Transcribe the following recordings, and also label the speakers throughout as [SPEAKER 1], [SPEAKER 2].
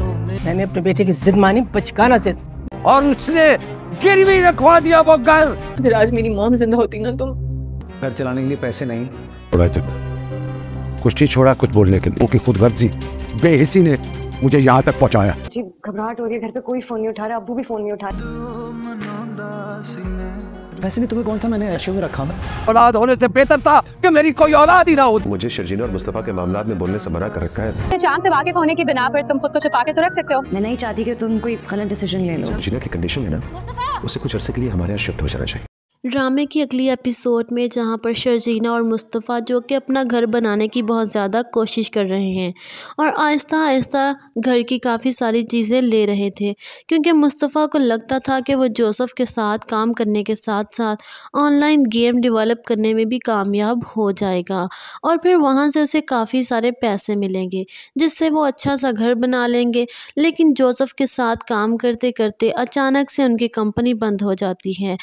[SPEAKER 1] मैंने अपने बेटे की जिद मानी बचकाना जिद और उसने गिरवी रखवा दिया वो घर फिर आज मेरी मोम जिंदा होती ना तुम घर चलाने के लिए पैसे नहीं कुछ नहीं छोड़ा कुछ बोलने के लिए खुद गर्जी बेहिसी ने मुझे यहाँ तक पहुँचाया जी घबराहट हो रही है घर पे कोई फोन नहीं उठा रहा अबू भी फोन नहीं उठा रहा वैसे भी तुम्हें कौन सा मैंने रेशियो में रखा मैं औलाद होने से बेहतर था कि मेरी कोई औलाद ही ना हो मुझे शर्जीना और मुस्तफा के मामला में बोलने से मना कर रखा है चांद से वाकिफ होने के बिना पर तुम खुद को छुपा के तो रख सकते हो मैं नहीं चाहती कि तुम कोई गलत डिसीजन ले लो शर्जीना की कंडीशन है ना उसे कुछ अर्से के लिए हमारे यहाँ शिफ्ट हो जाना चाहिए ड्रामे की अगली एपिसोड में जहां पर शर्जीना और मुस्तफ़ा जो कि अपना घर बनाने की बहुत ज़्यादा कोशिश कर रहे हैं और आहिस्ता आहिस्ता घर की काफ़ी सारी चीज़ें ले रहे थे क्योंकि मुस्तफ़ा को लगता था कि वो जोसफ़ के साथ काम करने के साथ साथ ऑनलाइन गेम डेवलप करने में भी कामयाब हो जाएगा और फिर वहाँ से उसे काफ़ी सारे पैसे मिलेंगे जिससे वो अच्छा सा घर बना लेंगे लेकिन जोसफ़ के साथ काम करते करते अचानक से उनकी कंपनी बंद हो जाती है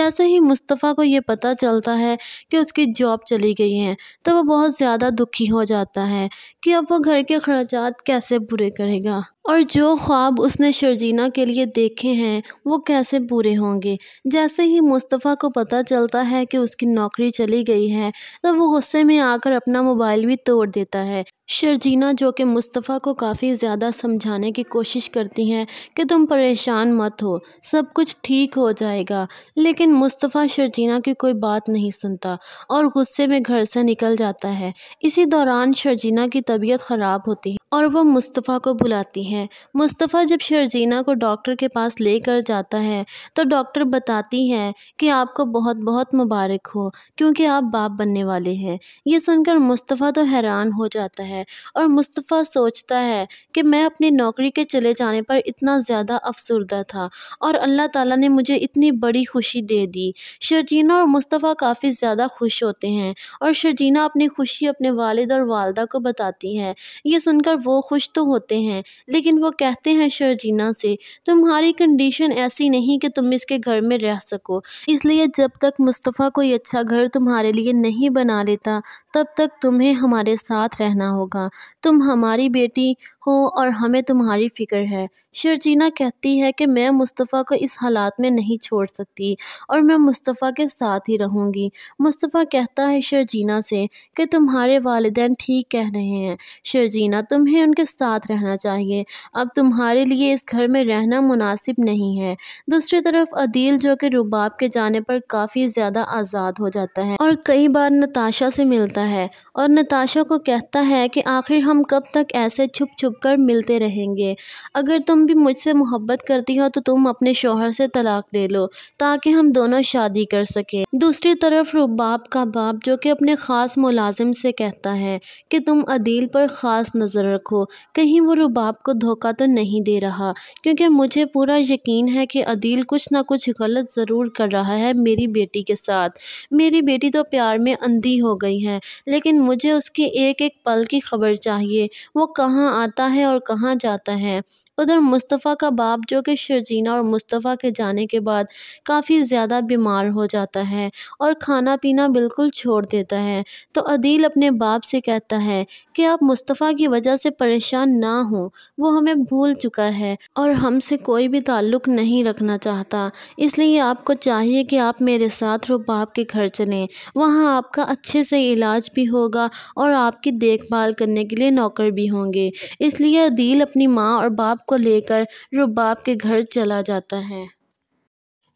[SPEAKER 1] जैसे ही मुस्तफ़ा को ये पता चलता है कि उसकी जॉब चली गई है तो वो बहुत ज़्यादा दुखी हो जाता है कि अब वो घर के अख़राजात कैसे पूरे करेगा और जो ख्वाब उसने शर्जीना के लिए देखे हैं वो कैसे पूरे होंगे जैसे ही मुस्तफ़ा को पता चलता है कि उसकी नौकरी चली गई है तो वो गुस्से में आकर अपना मोबाइल भी तोड़ देता है शर्जीना जो कि मुस्तफ़ा को काफ़ी ज़्यादा समझाने की कोशिश करती हैं कि तुम परेशान मत हो सब कुछ ठीक हो जाएगा लेकिन मुस्तफ़ा शर्जीना की कोई बात नहीं सुनता और गुस्से में घर से निकल जाता है इसी दौरान शर्जीना की तबीयत ख़राब होती है और वह मुस्तफ़ा को बुलाती हैं मुस्तफ़ा जब शर्जीना को डॉक्टर के पास लेकर जाता है तो डॉक्टर बताती हैं कि आपको बहुत बहुत मुबारक हो क्योंकि आप बाप बनने वाले हैं ये सुनकर मुस्तफ़ा तो हैरान हो जाता है और मुस्तफ़ा सोचता है कि मैं अपनी नौकरी के चले जाने पर इतना ज़्यादा अफसरदा था और अल्लाह ताला ने मुझे इतनी बड़ी खुशी दे दी शर्जीना और मुस्तफ़ा काफ़ी ज़्यादा खुश होते हैं और शर्जीना अपनी खुशी अपने वालद और वालदा को बताती हैं ये सुनकर वो खुश तो होते हैं लेकिन वो कहते हैं शर्जीना से तुम्हारी कंडीशन ऐसी नहीं कि तुम इसके घर में रह सको इसलिए जब तक मुस्तफ़ा कोई अच्छा घर तुम्हारे लिए नहीं बना लेता तब तक तुम्हें हमारे साथ रहना होगा तुम हमारी बेटी हो और हमें तुम्हारी फ़िक्र है शर्जीना कहती है कि मैं मुस्तफ़ा को इस हालात में नहीं छोड़ सकती और मैं मुस्तफ़ा के साथ ही रहूँगी मुस्तफ़ा कहता है शर्जीना से कि तुम्हारे वालदेन ठीक कह रहे हैं शर्जीना तुम्हें तुम्हें उनके साथ रहना चाहिए अब तुम्हारे लिए इस घर में रहना मुनासिब नहीं है दूसरी तरफ अदील जो कि रुबाब के जाने पर काफ़ी ज़्यादा आज़ाद हो जाता है और कई बार नताशा से मिलता है और नताशा को कहता है कि आखिर हम कब तक ऐसे छुप छुप कर मिलते रहेंगे अगर तुम भी मुझसे मोहब्बत करती हो तो तुम अपने शोहर से तलाक दे लो ताकि हम दोनों शादी कर सकें दूसरी तरफ रुबाब का बाप जो कि अपने ख़ास मुलाजिम से कहता है कि तुम अदील पर ख़ास नज़र रखो कहीं वो रुबाब को धोखा तो नहीं दे रहा क्योंकि मुझे पूरा यकीन है कि अदील कुछ ना कुछ गलत ज़रूर कर रहा है मेरी बेटी के साथ मेरी बेटी तो प्यार में अंधी हो गई है लेकिन मुझे उसके एक एक पल की ख़बर चाहिए वो कहाँ आता है और कहाँ जाता है उधर मुस्तफ़ा का बाप जो कि शर्जीना और मुस्तफ़ा के जाने के बाद काफ़ी ज़्यादा बीमार हो जाता है और खाना पीना बिल्कुल छोड़ देता है तो अदील अपने बाप से कहता है कि आप मुस्तफ़ा की वजह से परेशान ना हों वो हमें भूल चुका है और हमसे कोई भी ताल्लुक़ नहीं रखना चाहता इसलिए आपको चाहिए कि आप मेरे साथ बाप के घर चलें वहाँ आपका अच्छे से इलाज भी होगा होगा और आपकी देखभाल करने के लिए नौकर भी होंगे इसलिए अदील अपनी माँ और बाप को लेकर रुबाब के घर चला जाता है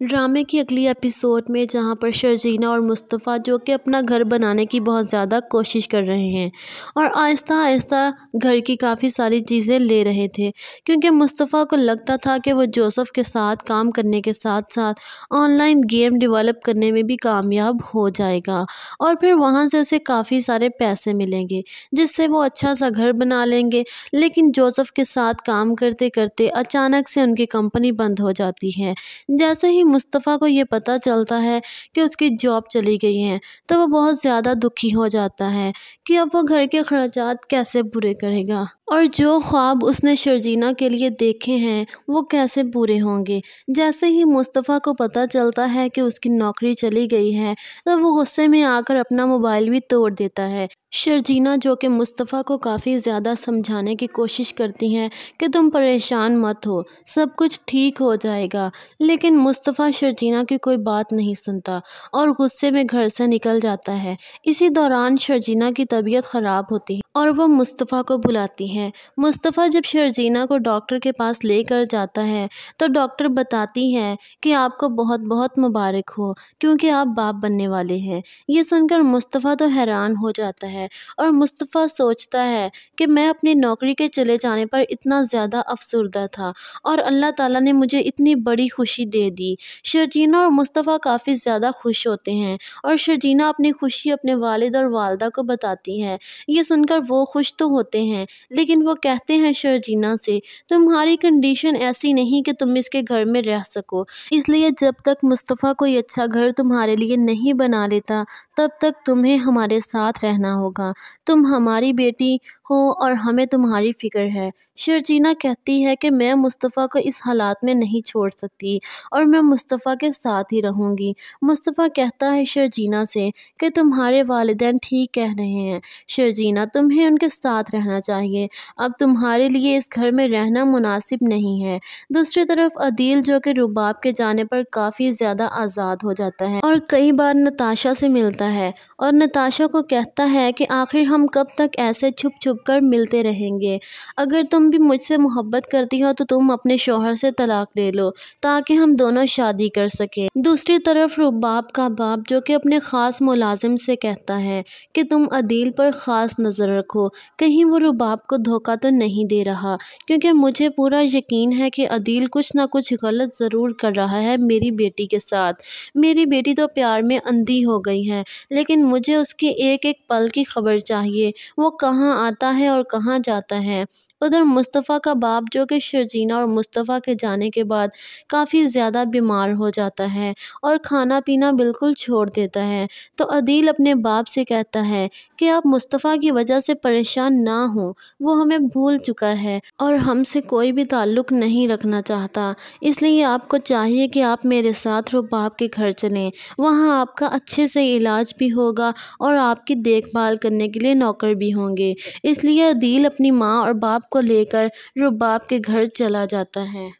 [SPEAKER 1] ड्रामे की अगली एपिसोड में जहाँ पर शर्जीना और मुस्तफ़ा जो कि अपना घर बनाने की बहुत ज़्यादा कोशिश कर रहे हैं और आहिस्ता आहिस्ता घर की काफ़ी सारी चीज़ें ले रहे थे क्योंकि मुस्तफ़ा को लगता था कि वो जोसफ़ के साथ काम करने के साथ साथ ऑनलाइन गेम डेवलप करने में भी कामयाब हो जाएगा और फिर वहाँ से उसे काफ़ी सारे पैसे मिलेंगे जिससे वो अच्छा सा घर बना लेंगे लेकिन जोसफ़ के साथ काम करते करते अचानक से उनकी कंपनी बंद हो जाती है जैसे ही मुस्तफ़ा को ये पता चलता है कि उसकी जॉब चली गई है तो वो बहुत ज़्यादा दुखी हो जाता है कि अब वो घर के खर्चात कैसे पूरे करेगा और जो ख्वाब उसने शर्जीना के लिए देखे हैं वो कैसे पूरे होंगे जैसे ही मुस्तफ़ा को पता चलता है कि उसकी नौकरी चली गई है तो वो गुस्से में आकर अपना मोबाइल भी तोड़ देता है शर्जीना जो कि मुस्तफ़ा को काफ़ी ज़्यादा समझाने की कोशिश करती हैं कि तुम परेशान मत हो सब कुछ ठीक हो जाएगा लेकिन मुस्तफ़ा शर्जीना की कोई बात नहीं सुनता और गुस्से में घर से निकल जाता है इसी दौरान शर्जीना की तबीयत ख़राब होती है और वह मुस्तफ़ा को बुलाती हैं मुस्तफ़ा जब शर्जीना को डॉक्टर के पास लेकर जाता है तो डॉक्टर बताती हैं कि आपको बहुत बहुत मुबारक हो क्योंकि आप बाप बनने वाले हैं ये सुनकर मुस्तफ़ा तो हैरान हो जाता है और मुस्तफ़ा सोचता है कि मैं अपनी नौकरी के चले जाने पर इतना ज़्यादा अफसरदा था और अल्लाह ताला ने मुझे इतनी बड़ी खुशी दे दी शर्जीना और मुस्तफ़ा काफ़ी ज़्यादा खुश होते हैं और शर्जीना अपनी खुशी अपने वालद और वालदा को बताती हैं ये सुनकर वो खुश तो होते हैं लेकिन वो कहते हैं शर्जीना से तुम्हारी कंडीशन ऐसी नहीं कि तुम इसके घर में रह सको इसलिए जब तक मुस्तफ़ा कोई अच्छा घर तुम्हारे लिए नहीं बना लेता तब तक तुम्हें हमारे साथ रहना होगा तुम हमारी बेटी हो और हमें तुम्हारी फ़िक्र है शर्जीना कहती है कि मैं मुस्तफ़ा को इस हालात में नहीं छोड़ सकती और मैं मुस्तफ़ा के साथ ही रहूँगी मुस्तफ़ा कहता है शर्जीना से कि तुम्हारे वालदे ठीक कह रहे हैं शर्जीना तुम्हें उनके साथ रहना चाहिए अब तुम्हारे लिए इस घर में रहना मुनासिब नहीं है दूसरी तरफ अदील जो कि रुबाब के जाने पर काफ़ी ज़्यादा आज़ाद हो जाता है और कई बार नताशा से मिलता है और नताशा को कहता है कि आखिर हम कब तक ऐसे छुप छुप कर मिलते रहेंगे अगर तुम भी मुझसे मोहब्बत करती हो तो तुम अपने शोहर से तलाक ले लो ताकि हम दोनों शादी कर सकें दूसरी तरफ रुबाब का बाप जो कि अपने ख़ास मुलाजिम से कहता है कि तुम अदील पर ख़ास नज़र रखो कहीं वो रुबाब को धोखा तो नहीं दे रहा क्योंकि मुझे पूरा यकीन है कि अदील कुछ ना कुछ गलत ज़रूर कर रहा है मेरी बेटी के साथ मेरी बेटी तो प्यार में अंधी हो गई है लेकिन मुझे उसके एक एक पल की खबर चाहिए वो कहाँ आता है और कहाँ जाता है उधर मुस्तफ़ा का बाप जो कि शर्जीना और मुस्तफ़ा के जाने के बाद काफ़ी ज़्यादा बीमार हो जाता है और खाना पीना बिल्कुल छोड़ देता है तो अदील अपने बाप से कहता है कि आप मुस्तफ़ा की वजह से परेशान ना हों वो हमें भूल चुका है और हमसे कोई भी ताल्लुक़ नहीं रखना चाहता इसलिए आपको चाहिए कि आप मेरे साथ बाप के घर चलें वहाँ आपका अच्छे से इलाज भी होगा और आपकी देखभाल करने के लिए नौकर भी होंगे इसलिए अदील अपनी माँ और बाप को लेकर रुबाब के घर चला जाता है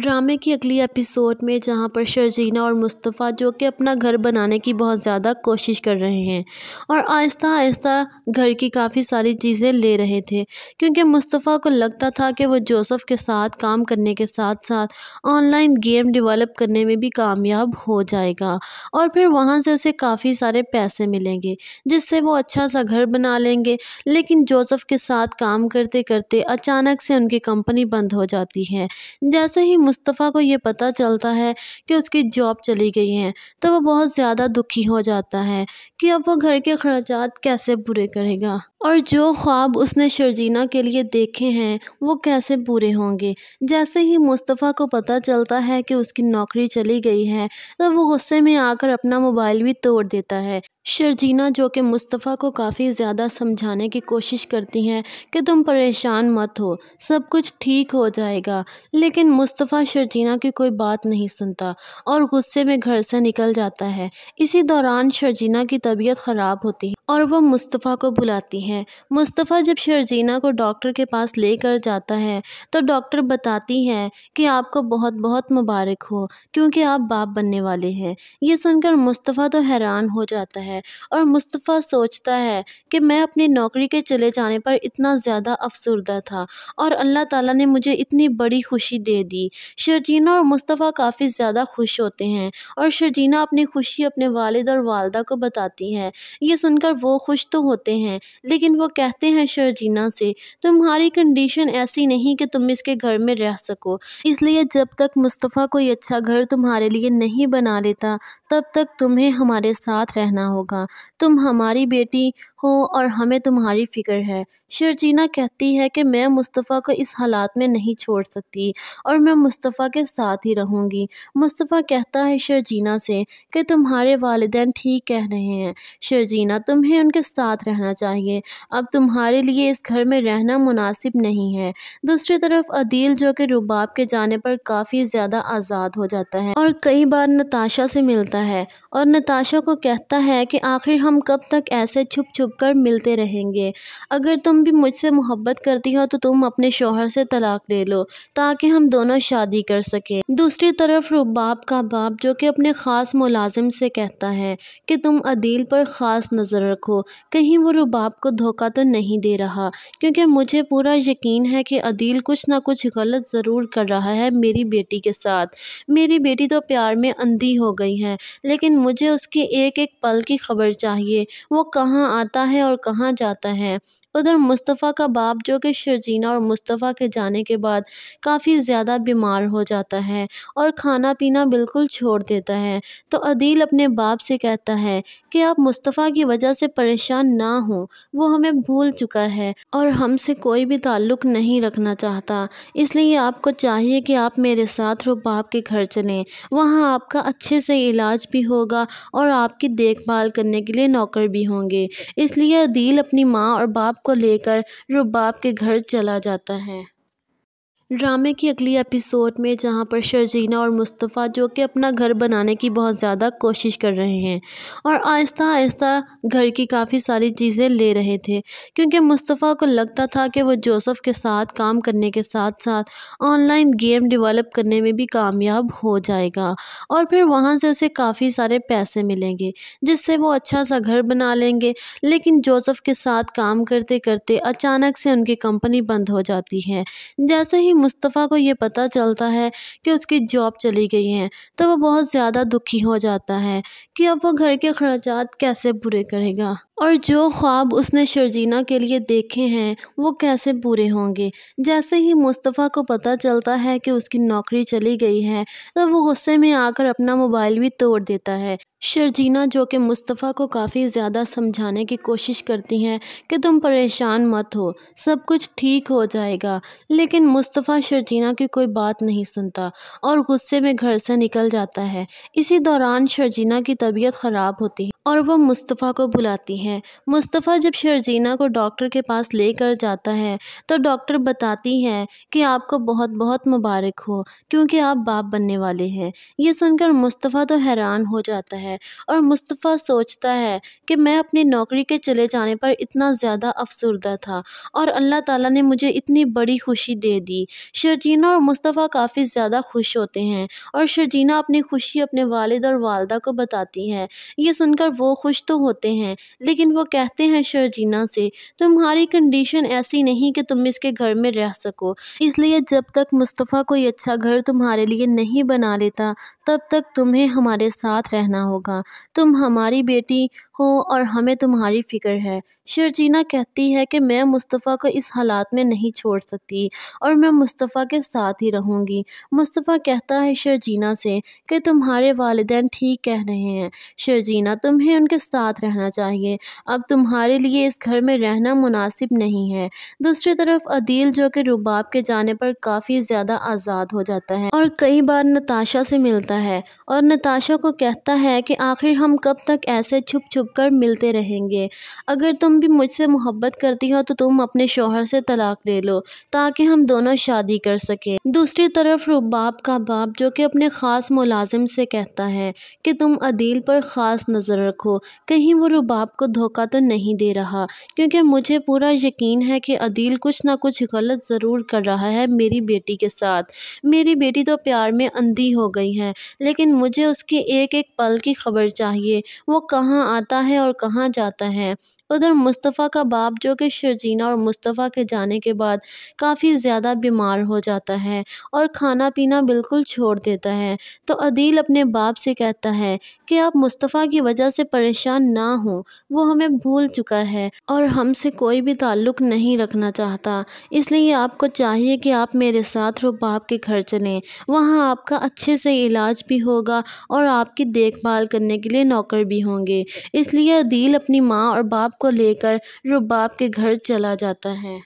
[SPEAKER 1] ड्रामे की अगली एपिसोड में जहाँ पर शर्जीना और मुस्तफ़ा जो कि अपना घर बनाने की बहुत ज़्यादा कोशिश कर रहे हैं और आहिस्ता आहिस्ता घर की काफ़ी सारी चीज़ें ले रहे थे क्योंकि मुस्तफ़ा को लगता था कि वो जोसफ़ के साथ काम करने के साथ साथ ऑनलाइन गेम डेवलप करने में भी कामयाब हो जाएगा और फिर वहाँ से उसे काफ़ी सारे पैसे मिलेंगे जिससे वो अच्छा सा घर बना लेंगे लेकिन जोसफ़ के साथ काम करते करते अचानक से उनकी कंपनी बंद हो जाती है जैसे ही मुस्तफ़ा को ये पता चलता है कि उसकी जॉब चली गई है तो वो बहुत ज़्यादा दुखी हो जाता है कि अब वो घर के खर्चात कैसे पूरे करेगा और जो ख्वाब उसने शर्जीना के लिए देखे हैं वो कैसे पूरे होंगे जैसे ही मुस्तफ़ा को पता चलता है कि उसकी नौकरी चली गई है तब तो वो गुस्से में आकर अपना मोबाइल भी तोड़ देता है शर्जीना जो कि मुस्तफ़ा को काफ़ी ज़्यादा समझाने की कोशिश करती हैं कि तुम परेशान मत हो सब कुछ ठीक हो जाएगा लेकिन मुस्तफ़ा शर्जीना की कोई बात नहीं सुनता और गुस्से में घर से निकल जाता है इसी दौरान शर्जीना की तबीयत ख़राब होती है और वह मुस्तफ़ा को बुलाती हैं मुस्तफ़ा जब शर्जीना को डॉक्टर के पास लेकर जाता है तो डॉक्टर बताती हैं कि आपको बहुत बहुत मुबारक हो क्योंकि आप बाप बनने वाले हैं ये सुनकर मुस्तफ़ा तो हैरान हो जाता है और मुस्तफ़ा सोचता है कि मैं अपनी नौकरी के चले जाने पर इतना ज़्यादा अफसरदा था और अल्लाह ताला ने मुझे इतनी बड़ी खुशी दे दी शर्जीना और मुस्तफ़ा काफ़ी ज़्यादा खुश होते हैं और शर्जीना अपनी खुशी अपने वालद और वालदा को बताती हैं ये सुनकर वो खुश तो होते हैं लेकिन वो कहते हैं शर्जीना से तुम्हारी कंडीशन ऐसी नहीं कि तुम इसके घर में रह सको इसलिए जब तक मुस्तफ़ा कोई अच्छा घर तुम्हारे लिए नहीं बना लेता तब तक तुम्हें हमारे साथ रहना होगा तुम हमारी बेटी हो और हमें तुम्हारी फ़िक्र है शर्जीना कहती है कि मैं मुस्तफ़ा को इस हालात में नहीं छोड़ सकती और मैं मुस्तफ़ा के साथ ही रहूँगी मुस्तफ़ा कहता है शर्जीना से कि तुम्हारे वालदेन ठीक कह रहे हैं शर्जीना तुम्हें उनके साथ रहना चाहिए अब तुम्हारे लिए इस घर में रहना मुनासिब नहीं है दूसरी तरफ अदील जो कि रुबाब के जाने पर काफ़ी ज़्यादा आज़ाद हो जाता है और कई बार नताशा से मिलता है और नताशा को कहता है कि आखिर हम कब तक ऐसे छुप छुप कर मिलते रहेंगे अगर तुम भी मुझसे मोहब्बत करती हो तो तुम अपने शोहर से तलाक ले लो ताकि हम दोनों शादी कर सकें दूसरी तरफ रुबाब का बाप जो कि अपने ख़ास मुलाजिम से कहता है कि तुम अदील पर ख़ास नज़र रखो कहीं वो रुबाब को धोखा तो नहीं दे रहा क्योंकि मुझे पूरा यकीन है कि अदील कुछ ना कुछ गलत ज़रूर कर रहा है मेरी बेटी के साथ मेरी बेटी तो प्यार में अंधी हो गई है लेकिन मुझे उसके एक एक पल की खबर चाहिए वो कहाँ आता आता है और कहाँ जाता है उधर मुस्तफ़ा का बाप जो कि शर्जीना और मुस्तफ़ा के जाने के बाद काफ़ी ज़्यादा बीमार हो जाता है और खाना पीना बिल्कुल छोड़ देता है तो अदील अपने बाप से कहता है कि आप मुस्तफ़ा की वजह से परेशान ना हों वो हमें भूल चुका है और हमसे कोई भी ताल्लुक़ नहीं रखना चाहता इसलिए आपको चाहिए कि आप मेरे साथ बाप के घर चलें वहाँ आपका अच्छे से इलाज भी होगा और आपकी देखभाल करने के लिए नौकर भी होंगे इसलिए अदील अपनी माँ और बाप को लेकर रुबाब के घर चला जाता है ड्रामे की अगली एपिसोड में जहाँ पर शर्जीना और मुस्तफ़ा जो कि अपना घर बनाने की बहुत ज़्यादा कोशिश कर रहे हैं और आहिस्ता आहिस्ता घर की काफ़ी सारी चीज़ें ले रहे थे क्योंकि मुस्तफ़ा को लगता था कि वो जोसफ़ के साथ काम करने के साथ साथ ऑनलाइन गेम डेवलप करने में भी कामयाब हो जाएगा और फिर वहाँ से उसे काफ़ी सारे पैसे मिलेंगे जिससे वो अच्छा सा घर बना लेंगे लेकिन जोसफ़ के साथ काम करते करते अचानक से उनकी कंपनी बंद हो जाती है जैसे ही मुस्तफ़ा को ये पता चलता है कि उसकी जॉब चली गई है तो वो बहुत ज़्यादा दुखी हो जाता है कि अब वो घर के खर्चात कैसे पूरे करेगा और जो ख्वाब उसने शर्जीना के लिए देखे हैं वो कैसे पूरे होंगे जैसे ही मुस्तफ़ा को पता चलता है कि उसकी नौकरी चली गई है तो वो गुस्से में आकर अपना मोबाइल भी तोड़ देता है शर्जीना जो कि मुस्तफ़ा को काफ़ी ज़्यादा समझाने की कोशिश करती हैं कि तुम परेशान मत हो सब कुछ ठीक हो जाएगा लेकिन मुस्तफ़ा शर्जीना की कोई बात नहीं सुनता और गुस्से में घर से निकल जाता है इसी दौरान शर्जीना की तबीयत ख़राब होती है और वह मुस्तफ़ा को बुलाती है मुस्तफ़ा जब शर्जीना को डॉक्टर के पास लेकर जाता है तो डॉक्टर बताती हैं कि आपको बहुत बहुत मुबारक हो क्योंकि आप बाप बनने वाले हैं ये सुनकर मुस्तफ़ा तो हैरान हो जाता है और मुस्तफ़ा सोचता है कि मैं अपनी नौकरी के चले जाने पर इतना ज़्यादा अफसरदा था और अल्लाह ताली ने मुझे इतनी बड़ी खुशी दे दी शर्जीना और मुस्तफ़ा काफ़ी ज़्यादा खुश होते हैं और शर्जीना अपनी खुशी अपने वालद और वालदा को बताती हैं ये सुनकर वो खुश तो होते हैं लेकिन वो कहते हैं शर्जीना से तुम्हारी कंडीशन ऐसी नहीं कि तुम इसके घर में रह सको इसलिए जब तक मुस्तफ़ा कोई अच्छा घर तुम्हारे लिए नहीं बना लेता तब तक तुम्हें हमारे साथ रहना होगा तुम हमारी बेटी हो और हमें तुम्हारी फ़िक्र है शर्जीना कहती है कि मैं मुस्तफ़ा को इस हालात में नहीं छोड़ सकती और मैं मुस्तफ़ा के साथ ही रहूँगी मुस्तफ़ा कहता है शर्जीना से कि तुम्हारे वालदेन ठीक कह रहे हैं शर्जीना तुम तुम्हें उनके साथ रहना चाहिए अब तुम्हारे लिए इस घर में रहना मुनासिब नहीं है दूसरी तरफ अदील जो कि रुबाब के जाने पर काफ़ी ज़्यादा आज़ाद हो जाता है और कई बार नताशा से मिलता है और नताशा को कहता है कि आखिर हम कब तक ऐसे छुप छुप कर मिलते रहेंगे अगर तुम भी मुझसे मोहब्बत करती हो तो तुम अपने शोहर से तलाक दे लो ताकि हम दोनों शादी कर सकें दूसरी तरफ रुबाब का बाप जो कि अपने ख़ास मुलाजिम से कहता है कि तुम अदील पर ख़ास नज़र रखो कहीं वो रुबाब को धोखा तो नहीं दे रहा क्योंकि मुझे पूरा यकीन है कि अदील कुछ ना कुछ गलत ज़रूर कर रहा है मेरी बेटी के साथ मेरी बेटी तो प्यार में अंधी हो गई है लेकिन मुझे उसकी एक एक पल की खबर चाहिए वो कहाँ आता है और कहाँ जाता है उधर मुस्तफ़ा का बाप जो कि शर्जीना और मुस्तफ़ा के जाने के बाद काफ़ी ज़्यादा बीमार हो जाता है और खाना पीना बिल्कुल छोड़ देता है तो अदील अपने बाप से कहता है कि आप मुस्तफ़ा की वजह से परेशान ना हों वो हमें भूल चुका है और हमसे कोई भी ताल्लुक़ नहीं रखना चाहता इसलिए आपको चाहिए कि आप मेरे साथ बाप के घर चलें वहाँ आपका अच्छे से इलाज भी होगा और आपकी देखभाल करने के लिए नौकर भी होंगे इसलिए अदील अपनी माँ और बाप को लेकर रुबाब के घर चला जाता है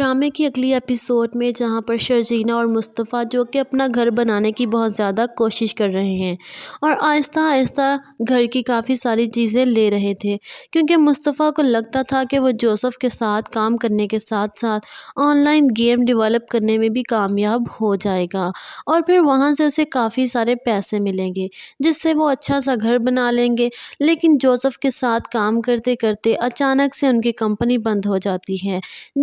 [SPEAKER 1] ड्रामे की अगली एपिसोड में जहाँ पर शर्जीना और मुस्तफ़ा जो कि अपना घर बनाने की बहुत ज़्यादा कोशिश कर रहे हैं और आहिस्ता आहिस्ता घर की काफ़ी सारी चीज़ें ले रहे थे क्योंकि मुस्तफ़ा को लगता था कि वो जोसफ़ के साथ काम करने के साथ साथ ऑनलाइन गेम डेवलप करने में भी कामयाब हो जाएगा और फिर वहाँ से उसे काफ़ी सारे पैसे मिलेंगे जिससे वो अच्छा सा घर बना लेंगे लेकिन जोसफ़ के साथ काम करते करते अचानक से उनकी कंपनी बंद हो जाती है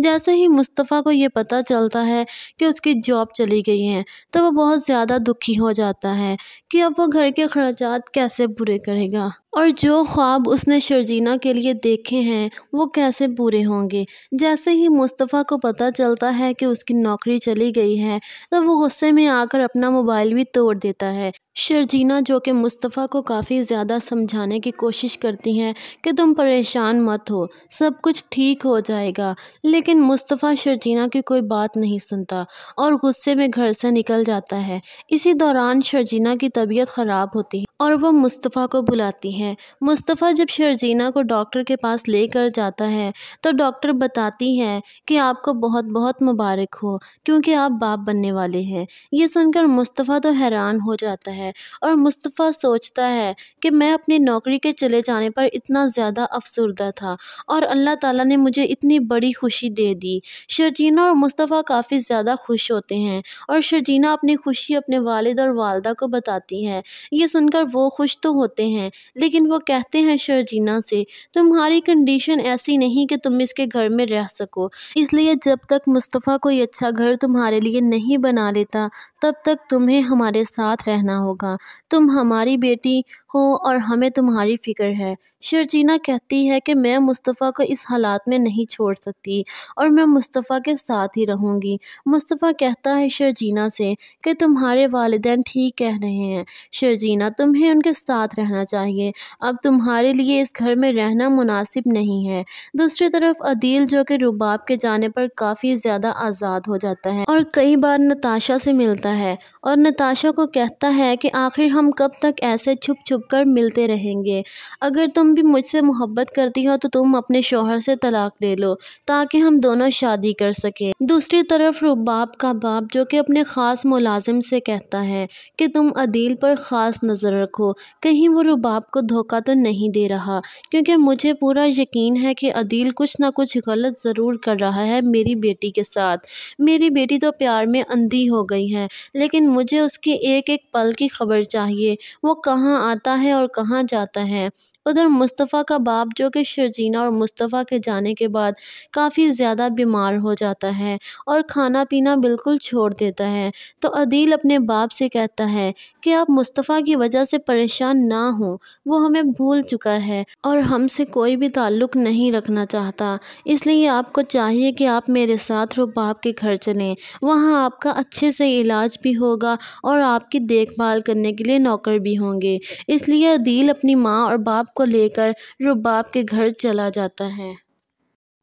[SPEAKER 1] जैसे ही मुस्तफ़ा को ये पता चलता है कि उसकी जॉब चली गई है तो वह बहुत ज़्यादा दुखी हो जाता है कि अब वो घर के अखराजात कैसे पूरे करेगा और जो ख्वाब उसने शर्जीना के लिए देखे हैं वो कैसे पूरे होंगे जैसे ही मुस्तफ़ा को पता चलता है कि उसकी नौकरी चली गई है तो वो गुस्से में आकर अपना मोबाइल भी तोड़ देता है शर्जीना जो कि मुस्तफ़ा को काफ़ी ज़्यादा समझाने की कोशिश करती हैं कि तुम परेशान मत हो सब कुछ ठीक हो जाएगा लेकिन मुस्तफ़ा शर्जीना की कोई बात नहीं सुनता और गुस्से में घर से निकल जाता है इसी दौरान शर्जीना की तबीयत ख़राब होती है और वह मुस्तफ़ा को बुलाती हैं मुस्तफ़ा जब शर्जीना को डॉक्टर के पास लेकर जाता है तो डॉक्टर बताती हैं कि आपको बहुत बहुत मुबारक हो क्योंकि आप बाप बनने वाले हैं ये सुनकर मुस्तफ़ा तो हैरान हो जाता है और मुस्तफ़ा सोचता है कि मैं अपनी नौकरी के चले जाने पर इतना ज़्यादा अफसरदा था और अल्लाह ताला ने मुझे इतनी बड़ी खुशी दे दी शर्जीना और मुस्तफ़ा काफ़ी ज़्यादा खुश होते हैं और शर्जीना अपनी खुशी अपने वालद और वालदा को बताती है ये सुनकर वो खुश तो होते हैं लेकिन वो कहते हैं शर्जीना से तुम्हारी कंडीशन ऐसी नहीं कि तुम इसके घर में रह सको इसलिए जब तक मुस्तफ़ा कोई अच्छा घर तुम्हारे लिए नहीं बना लेता तब तक तुम्हें हमारे साथ रहना होगा तुम हमारी बेटी हो और हमें तुम्हारी फ़िक्र है शर्जीना कहती है कि मैं मुस्तफ़ा को इस हालात में नहीं छोड़ सकती और मैं मुस्तफ़ा के साथ ही रहूँगी मुस्तफ़ा कहता है शर्जीना से कि तुम्हारे वालदे ठीक कह रहे हैं शर्जीना तुम्हें उनके साथ रहना चाहिए अब तुम्हारे लिए इस घर में रहना मुनासिब नहीं है दूसरी तरफ अदील जो कि रुबाब के जाने पर काफ़ी ज़्यादा आज़ाद हो जाता है और कई बार नताशा से मिलता है और नताशा को कहता है कि आखिर हम कब तक ऐसे छुप छुप कर मिलते रहेंगे अगर तुम भी मुझसे मोहब्बत करती हो तो तुम अपने शोहर से तलाक ले लो ताकि हम दोनों शादी कर सकें दूसरी तरफ रुबाब का बाप जो कि अपने ख़ास मुलाजिम से कहता है कि तुम अदील पर ख़ास नज़र रखो कहीं वो रुबाब को धोखा तो नहीं दे रहा क्योंकि मुझे पूरा यकीन है कि अदील कुछ ना कुछ गलत ज़रूर कर रहा है मेरी बेटी के साथ मेरी बेटी तो प्यार में अंधी हो गई है लेकिन मुझे उसके एक एक पल की खबर चाहिए वो कहाँ आता है और कहाँ जाता है उधर मुस्तफ़ा का बाप जो कि शर्जीना और मुस्तफ़ा के जाने के बाद काफ़ी ज़्यादा बीमार हो जाता है और खाना पीना बिल्कुल छोड़ देता है तो अदील अपने बाप से कहता है कि आप मुस्तफ़ा की वजह से परेशान ना हों वो हमें भूल चुका है और हमसे कोई भी ताल्लुक नहीं रखना चाहता इसलिए आपको चाहिए कि आप मेरे साथ बाप के घर चलें वहाँ आपका अच्छे से इलाज भी होगा और आपकी देखभाल करने के लिए नौकर भी होंगे इसलिए अदील अपनी माँ और बाप को लेकर रुबाब के घर चला जाता है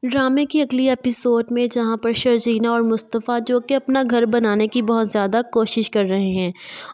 [SPEAKER 1] ड्रामे की अगली एपिसोड में जहाँ पर शर्जीना और मुस्तफ़ा जो कि अपना घर बनाने की बहुत ज़्यादा कोशिश कर रहे हैं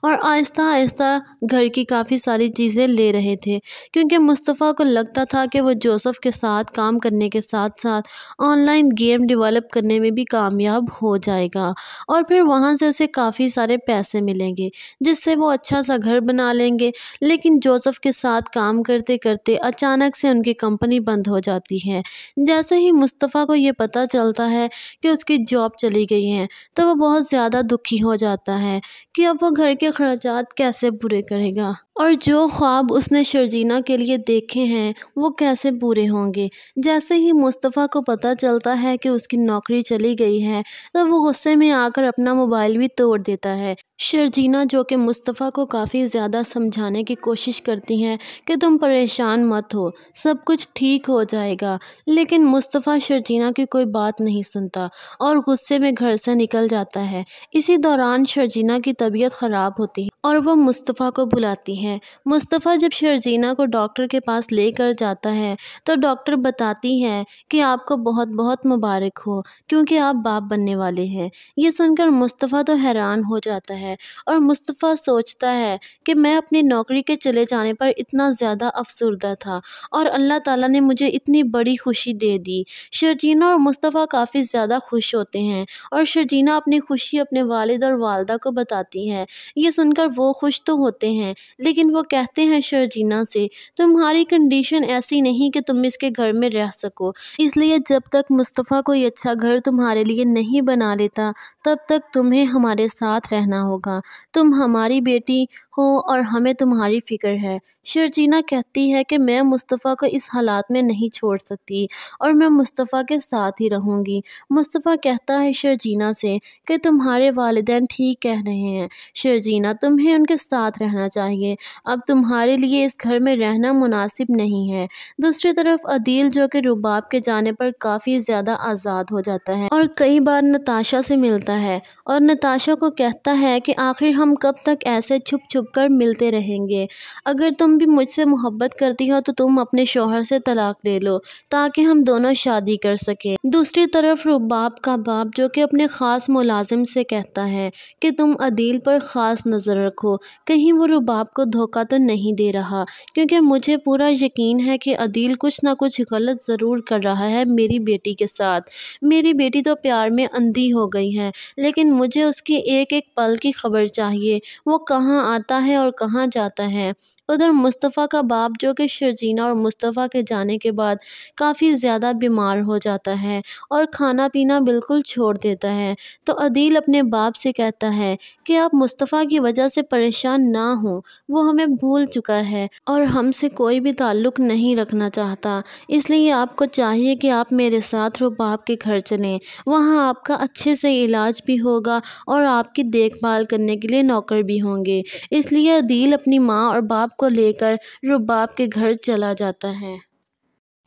[SPEAKER 1] और आहिस्ता आहिस्ता घर की काफ़ी सारी चीज़ें ले रहे थे क्योंकि मुस्तफ़ा को लगता था कि वो जोसफ़ के साथ काम करने के साथ साथ ऑनलाइन गेम डेवलप करने में भी कामयाब हो जाएगा और फिर वहाँ से उसे काफ़ी सारे पैसे मिलेंगे जिससे वो अच्छा सा घर बना लेंगे लेकिन जोसफ़ के साथ काम करते करते अचानक से उनकी कंपनी बंद हो जाती है जैसे ही ही मुस्तफ़ा को ये पता चलता है कि उसकी जॉब चली गई है तो वह बहुत ज़्यादा दुखी हो जाता है कि अब वो घर के अख़राजात कैसे पूरे करेगा और जो ख्वाब उसने शर्जीना के लिए देखे हैं वो कैसे पूरे होंगे जैसे ही मुस्तफ़ा को पता चलता है कि उसकी नौकरी चली गई है तो वो गुस्से में आकर अपना मोबाइल भी तोड़ देता है शर्जीना जो कि मुस्तफ़ा को काफ़ी ज़्यादा समझाने की कोशिश करती हैं कि तुम परेशान मत हो सब कुछ ठीक हो जाएगा लेकिन मुस्तफ़ा शर्जीना की कोई बात नहीं सुनता और गुस्से में घर से निकल जाता है इसी दौरान शर्जीना की तबीयत ख़राब होती है और वह मुस्तफ़ा को बुलाती है हैं मुस्तफ़ा जब शर्जीना को डॉक्टर के पास लेकर जाता है तो डॉक्टर बताती हैं कि आपको बहुत बहुत मुबारक हो क्योंकि आप बाप बनने वाले हैं ये सुनकर मुस्तफ़ा तो हैरान हो जाता है और मुस्तफ़ा सोचता है कि मैं अपनी नौकरी के चले जाने पर इतना ज़्यादा अफसरदा था और अल्लाह ताला ने मुझे इतनी बड़ी खुशी दे दी शर्जीना और मुस्तफ़ा काफ़ी ज़्यादा खुश होते हैं और शर्जीना अपनी खुशी अपने वालद और वालदा को बताती है ये सुनकर वो खुश तो होते हैं लेकिन लेकिन वो कहते हैं शर्जीना से तुम्हारी कंडीशन ऐसी नहीं कि तुम इसके घर में रह सको इसलिए जब तक मुस्तफ़ा कोई अच्छा घर तुम्हारे लिए नहीं बना लेता तब तक तुम्हें हमारे साथ रहना होगा तुम हमारी बेटी हो और हमें तुम्हारी फ़िक्र है शर्जीना कहती है कि मैं मुस्तफ़ा को इस हालात में नहीं छोड़ सकती और मैं मुस्तफ़ा के साथ ही रहूँगी मुस्तफ़ा कहता है शर्जीना से कि तुम्हारे वालदे ठीक कह रहे हैं शर्जीना तुम्हें उनके साथ रहना चाहिए अब तुम्हारे लिए इस घर में रहना मुनासिब नहीं है दूसरी तरफ अदील जो कि रुबाब के जाने पर काफ़ी ज़्यादा आज़ाद हो जाता है और कई बार नताशा से मिलता है और नताशा को कहता है कि आखिर हम कब तक ऐसे छुप छुप कर मिलते रहेंगे अगर तुम तुम भी मुझसे मोहब्बत करती हो तो तुम अपने शोहर से तलाक ले लो ताकि हम दोनों शादी कर सकें दूसरी तरफ रुबाब का बाप जो कि अपने ख़ास मुलाजिम से कहता है कि तुम अदील पर ख़ास नज़र रखो कहीं वो रुबाब को धोखा तो नहीं दे रहा क्योंकि मुझे पूरा यकीन है कि अदील कुछ ना कुछ गलत ज़रूर कर रहा है मेरी बेटी के साथ मेरी बेटी तो प्यार में अंधी हो गई है लेकिन मुझे उसकी एक एक पल की खबर चाहिए वो कहाँ आता है और कहाँ जाता है उधर मुस्तफ़ा का बाप जो कि शर्जीना और मुस्तफ़ा के जाने के बाद काफ़ी ज़्यादा बीमार हो जाता है और खाना पीना बिल्कुल छोड़ देता है तो अदील अपने बाप से कहता है कि आप मुस्तफ़ा की वजह से परेशान ना हों वो हमें भूल चुका है और हमसे कोई भी ताल्लुक़ नहीं रखना चाहता इसलिए आपको चाहिए कि आप मेरे साथ बाप के घर चलें वहाँ आपका अच्छे से इलाज भी होगा और आपकी देखभाल करने के लिए नौकर भी होंगे इसलिए अदील अपनी माँ और बाप को लेकर रुबाब के घर चला जाता है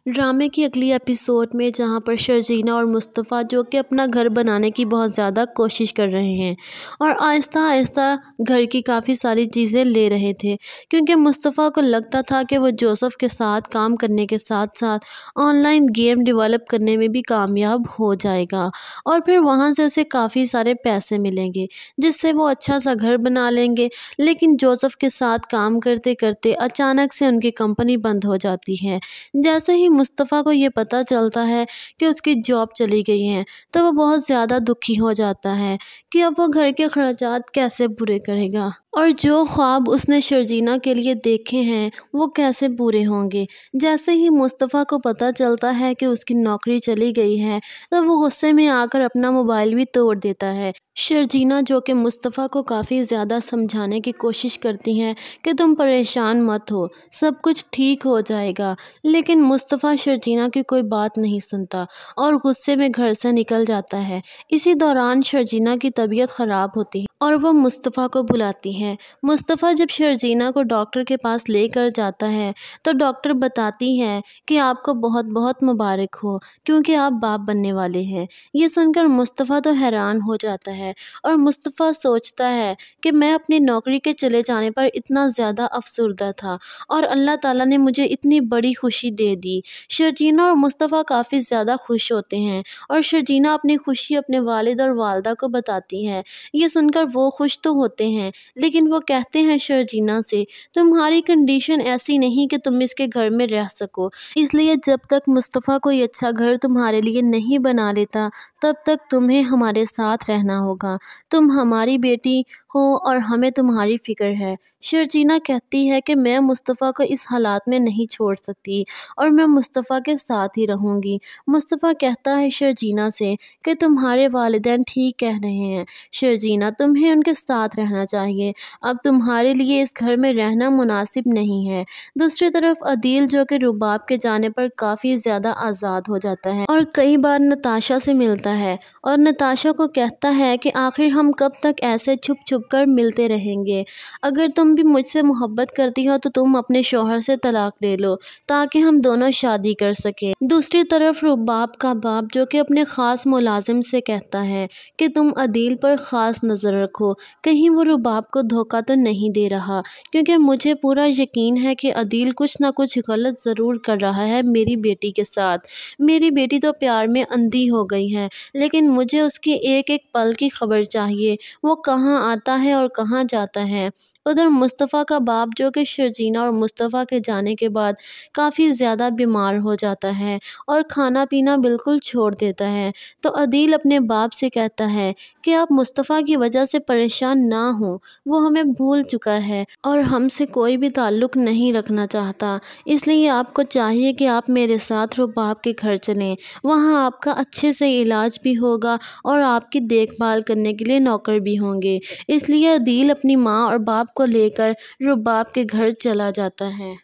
[SPEAKER 1] ड्रामे की अगली एपिसोड में जहाँ पर शर्जीना और मुस्तफ़ा जो कि अपना घर बनाने की बहुत ज़्यादा कोशिश कर रहे हैं और आहिस्ता आहिस्ता घर की काफ़ी सारी चीज़ें ले रहे थे क्योंकि मुस्तफ़ा को लगता था कि वो जोसफ़ के साथ काम करने के साथ साथ ऑनलाइन गेम डेवलप करने में भी कामयाब हो जाएगा और फिर वहाँ से उसे काफ़ी सारे पैसे मिलेंगे जिससे वो अच्छा सा घर बना लेंगे लेकिन जोसफ़ के साथ काम करते करते अचानक से उनकी कंपनी बंद हो जाती है जैसे ही मुस्तफ़ा को ये पता चलता है कि उसकी जॉब चली गई है तो वो बहुत ज़्यादा दुखी हो जाता है कि अब वो घर के खर्चात कैसे पूरे करेगा और जो ख्वाब उसने शर्जीना के लिए देखे हैं वो कैसे पूरे होंगे जैसे ही मुस्तफ़ा को पता चलता है कि उसकी नौकरी चली गई है तो वो गुस्से में आकर अपना मोबाइल भी तोड़ देता है शर्जीना जो कि मुस्तफ़ा को काफ़ी ज़्यादा समझाने की कोशिश करती हैं कि तुम परेशान मत हो सब कुछ ठीक हो जाएगा लेकिन मुस्तफ़ा शर्जीना की कोई बात नहीं सुनता और गुस्से में घर से निकल जाता है इसी दौरान शर्जीना की तबीयत ख़राब होती है और वह मुस्तफ़ा को बुलाती हैं मुस्तफ़ा जब शर्जीना को डॉक्टर के पास लेकर जाता है तो डॉक्टर बताती हैं कि आपको बहुत बहुत मुबारक हो क्योंकि आप बाप बनने वाले हैं ये सुनकर मुस्तफ़ा तो हैरान हो जाता है और मुस्तफ़ा सोचता है कि मैं अपनी नौकरी के चले जाने पर इतना ज़्यादा अफसरदा था और अल्लाह ताला ने मुझे इतनी बड़ी खुशी दे दी शर्जीना और मुस्तफ़ा काफ़ी ज़्यादा खुश होते हैं और शर्जीना अपनी खुशी अपने वालद और वालदा को बताती हैं ये सुनकर वो खुश तो होते हैं लेकिन वो कहते हैं शर्जीना से तुम्हारी कंडीशन ऐसी नहीं कि तुम इसके घर में रह सको इसलिए जब तक मुस्तफ़ा कोई अच्छा घर तुम्हारे लिए नहीं बना लेता तब तक तुम्हें हमारे साथ रहना होगा तुम हमारी बेटी हो और हमें तुम्हारी फ़िक्र है शर्जीना कहती है कि मैं मुस्तफ़ा को इस हालात में नहीं छोड़ सकती और मैं मुस्तफ़ा के साथ ही रहूँगी मुस्तफ़ा कहता है शर्जीना से कि तुम्हारे वालदेन ठीक कह रहे हैं शर्जीना तुम्हें उनके साथ रहना चाहिए अब तुम्हारे लिए इस घर में रहना मुनासिब नहीं है दूसरी तरफ अदील जो कि रुबाब के जाने पर काफ़ी ज़्यादा आज़ाद हो जाता है और कई बार नताशा से मिलता है और नताशा को कहता है कि आखिर हम कब तक ऐसे छुप छुप कर मिलते रहेंगे अगर तुम भी मुझसे मोहब्बत करती हो तो तुम अपने शोहर से तलाक दे लो ताकि हम दोनों शादी कर सकें दूसरी तरफ रुबाब का बाप जो कि अपने ख़ास मुलाजिम से कहता है कि तुम अदील पर ख़ास नज़र रखो कहीं वो रुबाब को धोखा तो नहीं दे रहा क्योंकि मुझे पूरा यकीन है कि अदील कुछ ना कुछ गलत ज़रूर कर रहा है मेरी बेटी के साथ मेरी बेटी तो प्यार में अंधी हो गई है लेकिन मुझे उसकी एक एक पल की खबर चाहिए वो कहाँ आता है और कहाँ जाता है उधर मुस्तफ़ा का बाप जो कि शर्जीना और मुस्तफ़ा के जाने के बाद काफ़ी ज़्यादा बीमार हो जाता है और खाना पीना बिल्कुल छोड़ देता है तो अदील अपने बाप से कहता है कि आप मुस्तफ़ा की वजह से परेशान ना हों वो हमें भूल चुका है और हमसे कोई भी ताल्लुक़ नहीं रखना चाहता इसलिए आपको चाहिए कि आप मेरे साथ बाप के घर चलें वहाँ आपका अच्छे से इलाज भी होगा और आपकी देखभाल करने के लिए नौकर भी होंगे इसलिए अदील अपनी माँ और बाप को लेकर रुबाब के घर चला जाता है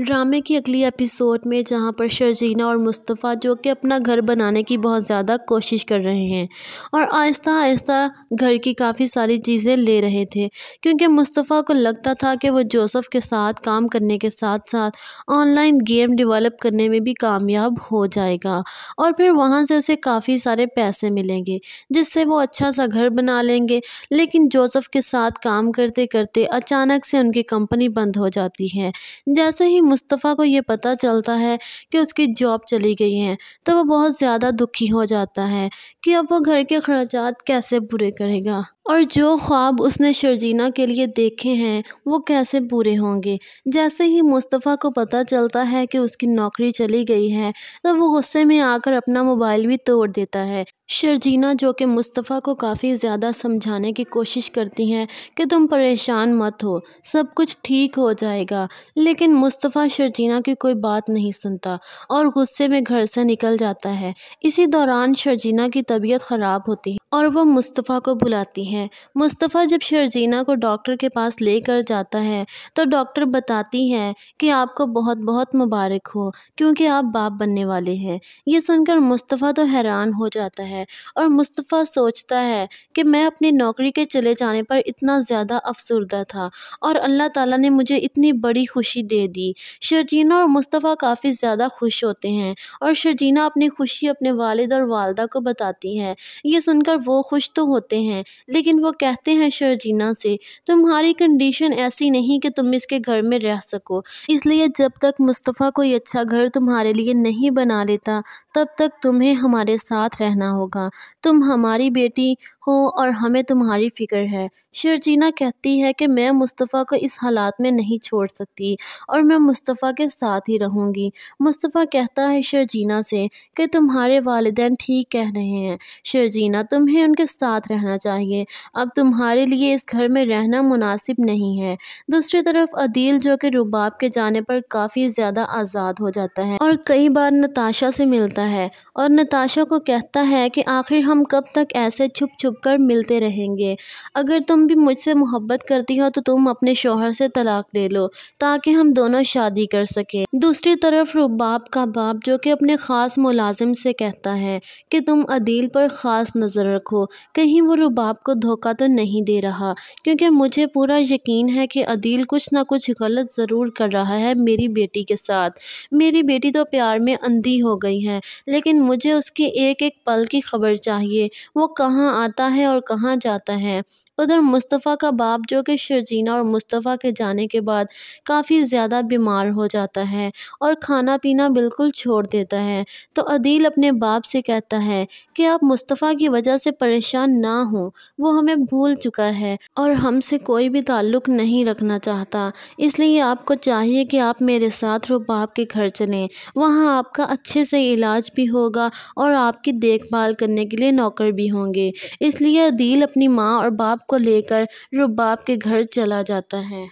[SPEAKER 1] ड्रामे की अगली एपिसोड में जहाँ पर शर्जीना और मुस्तफ़ा जो कि अपना घर बनाने की बहुत ज़्यादा कोशिश कर रहे हैं और आहिस्ता आहिस्ता घर की काफ़ी सारी चीज़ें ले रहे थे क्योंकि मुस्तफ़ा को लगता था कि वो जोसफ़ के साथ काम करने के साथ साथ ऑनलाइन गेम डेवलप करने में भी कामयाब हो जाएगा और फिर वहाँ से उसे काफ़ी सारे पैसे मिलेंगे जिससे वो अच्छा सा घर बना लेंगे लेकिन जोसफ़ के साथ काम करते करते अचानक से उनकी कंपनी बंद हो जाती है जैसे ही मुस्तफ़ा को ये पता चलता है कि उसकी जॉब चली गई है तो वो बहुत ज़्यादा दुखी हो जाता है कि अब वो घर के खर्चात कैसे पूरे करेगा और जो ख्वाब उसने शर्जीना के लिए देखे हैं वो कैसे पूरे होंगे जैसे ही मुस्तफ़ा को पता चलता है कि उसकी नौकरी चली गई है तो वो गुस्से में आकर अपना मोबाइल भी तोड़ देता है शर्जीना जो कि मुस्तफ़ा को काफ़ी ज़्यादा समझाने की कोशिश करती हैं कि तुम परेशान मत हो सब कुछ ठीक हो जाएगा लेकिन मुस्तफ़ा शर्जीना की कोई बात नहीं सुनता और गुस्से में घर से निकल जाता है इसी दौरान शर्जीना की तबीयत ख़राब होती है और वह मुस्तफ़ा को बुलाती हैं मुस्तफ़ा जब शर्जीना को डॉक्टर के पास लेकर जाता है तो डॉक्टर बताती हैं कि आपको बहुत बहुत मुबारक हो क्योंकि आप बाप बनने वाले हैं ये सुनकर मुस्तफ़ा तो हैरान हो जाता है और मुस्तफ़ा सोचता है कि मैं अपनी नौकरी के चले जाने पर इतना ज़्यादा अफसरदा था और अल्लाह ताला ने मुझे इतनी बड़ी खुशी दे दी शर्जीना और मुस्तफ़ा काफ़ी ज़्यादा खुश होते हैं और शर्जीना अपनी खुशी अपने वालद और वालदा को बताती हैं ये सुनकर वो खुश तो होते हैं लेकिन वो कहते हैं शर्जीना से तुम्हारी कंडीशन ऐसी नहीं कि तुम इसके घर में रह सको इसलिए जब तक मुस्तफ़ा कोई अच्छा घर तुम्हारे लिए नहीं बना लेता तब तक तुम्हें हमारे साथ रहना होगा तुम हमारी बेटी हो और हमें तुम्हारी फ़िक्र है शर्जीना कहती है कि मैं मुस्तफ़ा को इस हालात में नहीं छोड़ सकती और मैं मुस्तफ़ा के साथ ही रहूँगी मुस्तफ़ा कहता है शर्जीना से कि तुम्हारे वालदेन ठीक कह रहे हैं शर्जीना तुम्हें उनके साथ रहना चाहिए अब तुम्हारे लिए इस घर में रहना मुनासिब नहीं है दूसरी तरफ अदील जो कि रुबाब के जाने पर काफ़ी ज़्यादा आज़ाद हो जाता है और कई बार नताशा से मिलता है और नताशा को कहता है कि आखिर हम कब तक ऐसे छुप छुप कर मिलते रहेंगे अगर तुम भी मुझसे मोहब्बत करती हो तो तुम अपने शोहर से तलाक ले लो ताकि हम दोनों शादी कर सकें दूसरी तरफ रुबाब का बाप जो कि अपने ख़ास मुलाजिम से कहता है कि तुम अदील पर ख़ास नज़र रखो कहीं वो रुबाब को धोखा तो नहीं दे रहा क्योंकि मुझे पूरा यकीन है कि अदील कुछ ना कुछ गलत ज़रूर कर रहा है मेरी बेटी के साथ मेरी बेटी तो प्यार में अंधी हो गई है लेकिन मुझे उसके एक एक पल की खबर चाहिए वो कहाँ आता है और कहाँ जाता है उधर मुस्तफ़ा का बाप जो कि शर्जीना और मुस्तफ़ा के जाने के बाद काफ़ी ज़्यादा बीमार हो जाता है और खाना पीना बिल्कुल छोड़ देता है तो अदील अपने बाप से कहता है कि आप मुस्तफ़ा की वजह से परेशान ना हों वो हमें भूल चुका है और हमसे कोई भी ताल्लुक़ नहीं रखना चाहता इसलिए आपको चाहिए कि आप मेरे साथ बाप के घर चलें वहाँ आपका अच्छे से इलाज भी होगा और आपकी देखभाल करने के लिए नौकर भी होंगे इसलिए अदील अपनी माँ और बाप को लेकर रुबाब के घर चला जाता है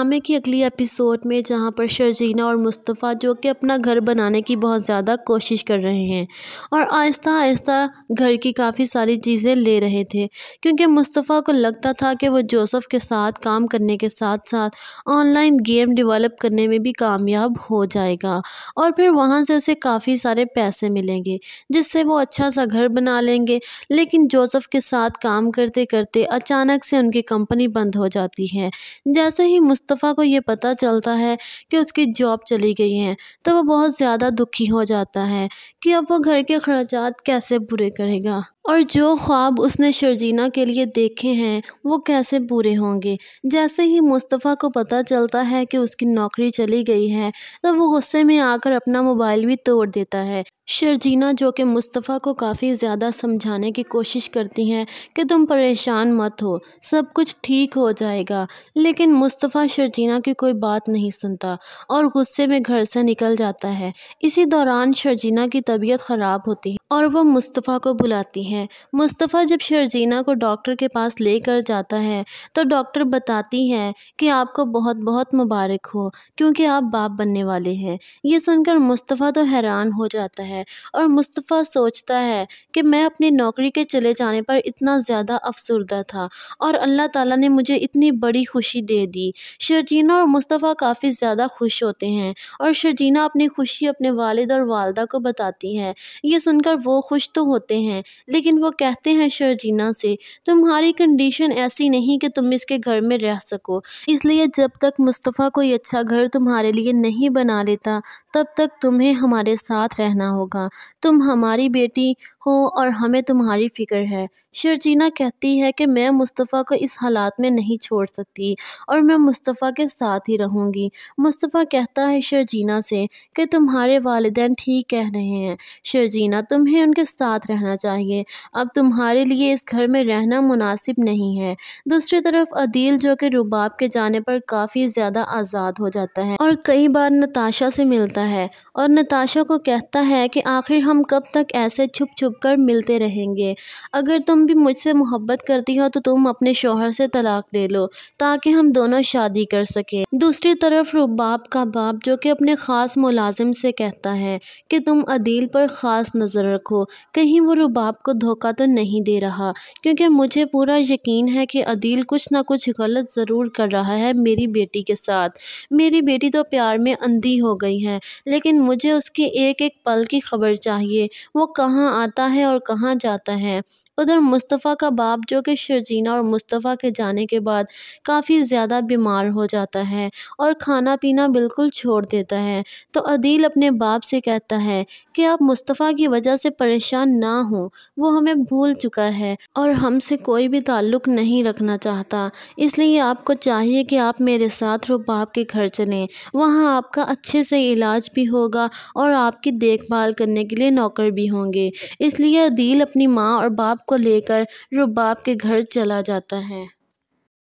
[SPEAKER 1] ड्रामे की अगली एपिसोड में जहाँ पर शर्जीना और मुस्तफ़ा जो कि अपना घर बनाने की बहुत ज़्यादा कोशिश कर रहे हैं और आहिस्ता आहिस्ता घर की काफ़ी सारी चीज़ें ले रहे थे क्योंकि मुस्तफ़ा को लगता था कि वो जोसफ़ के साथ काम करने के साथ साथ ऑनलाइन गेम डेवलप करने में भी कामयाब हो जाएगा और फिर वहाँ से उसे काफ़ी सारे पैसे मिलेंगे जिससे वो अच्छा सा घर बना लेंगे लेकिन जोसफ़ के साथ काम करते करते अचानक से उनकी कंपनी बंद हो जाती है जैसे ही मुस्तफ़ा को ये पता चलता है कि उसकी जॉब चली गई है तो वह बहुत ज़्यादा दुखी हो जाता है कि अब वो घर के अख़राजात कैसे पूरे करेगा और जो ख्वाब उसने शर्जीना के लिए देखे हैं वो कैसे पूरे होंगे जैसे ही मुस्तफ़ा को पता चलता है कि उसकी नौकरी चली गई है तो वो गुस्से में आकर अपना मोबाइल भी तोड़ देता है शर्जीना जो कि मुस्तफ़ा को काफ़ी ज़्यादा समझाने की कोशिश करती हैं कि तुम परेशान मत हो सब कुछ ठीक हो जाएगा लेकिन मुस्तफ़ा शर्जीना की कोई बात नहीं सुनता और गुस्से में घर से निकल जाता है इसी दौरान शर्जीना की तबीयत ख़राब होती है और वह मुस्तफ़ा को बुलाती हैं मुस्तफ़ा जब शर्जीना को डॉक्टर के पास लेकर जाता है तो डॉक्टर बताती हैं कि आपको बहुत बहुत मुबारक हो क्योंकि आप बाप बनने वाले हैं ये सुनकर मुस्तफ़ा तो हैरान हो जाता है और मुस्तफ़ा सोचता है कि मैं अपनी नौकरी के चले जाने पर इतना ज़्यादा अफसरदा था और अल्लाह ताली ने मुझे इतनी बड़ी खुशी दे दी शर्जीना और मुस्तफ़ा काफ़ी ज़्यादा खुश होते हैं और शर्जीना अपनी खुशी अपने वालद और वालदा को बताती हैं ये सुनकर वो खुश तो होते हैं लेकिन वो कहते हैं शर्जीना से तुम्हारी कंडीशन ऐसी नहीं कि तुम इसके घर में रह सको इसलिए जब तक मुस्तफ़ा कोई अच्छा घर तुम्हारे लिए नहीं बना लेता तब तक तुम्हें हमारे साथ रहना होगा तुम हमारी बेटी हो और हमें तुम्हारी फ़िक्र है शर्जीना कहती है कि मैं मुस्तफ़ा को इस हालात में नहीं छोड़ सकती और मैं मुस्तफ़ा के साथ ही रहूँगी मुस्तफ़ा कहता है शर्जीना से कि तुम्हारे वालदे ठीक कह रहे हैं शर्जीना तुम तुम्हें उनके साथ रहना चाहिए अब तुम्हारे लिए इस घर में रहना मुनासिब नहीं है दूसरी तरफ अदील जो कि रुबाब के जाने पर काफ़ी ज़्यादा आज़ाद हो जाता है और कई बार नताशा से मिलता है और नताशा को कहता है कि आखिर हम कब तक ऐसे छुप छुप कर मिलते रहेंगे अगर तुम भी मुझसे मोहब्बत करती हो तो तुम अपने शोहर से तलाक ले लो ताकि हम दोनों शादी कर सकें दूसरी तरफ रुबाब का बाप जो कि अपने ख़ास मुलाजिम से कहता है कि तुम अदील पर ख़ास नज़र रखो कहीं वो रुबाब को धोखा तो नहीं दे रहा क्योंकि मुझे पूरा यकीन है कि अदील कुछ ना कुछ गलत ज़रूर कर रहा है मेरी बेटी के साथ मेरी बेटी तो प्यार में अंधी हो गई है लेकिन मुझे उसके एक एक पल की खबर चाहिए वो कहाँ आता है और कहाँ जाता है उधर मुस्तफ़ा का बाप जो कि शर्जीना और मुस्तफ़ा के जाने के बाद काफ़ी ज़्यादा बीमार हो जाता है और खाना पीना बिल्कुल छोड़ देता है तो अदील अपने बाप से कहता है कि आप मुस्तफ़ा की वजह से परेशान ना हो वो हमें भूल चुका है और हमसे कोई भी ताल्लुक नहीं रखना चाहता इसलिए आपको चाहिए कि आप मेरे साथ रुबाब के घर चलें वहाँ आपका अच्छे से इलाज भी होगा और आपकी देखभाल करने के लिए नौकर भी होंगे इसलिए अदील अपनी माँ और बाप को लेकर रुबाब के घर चला जाता है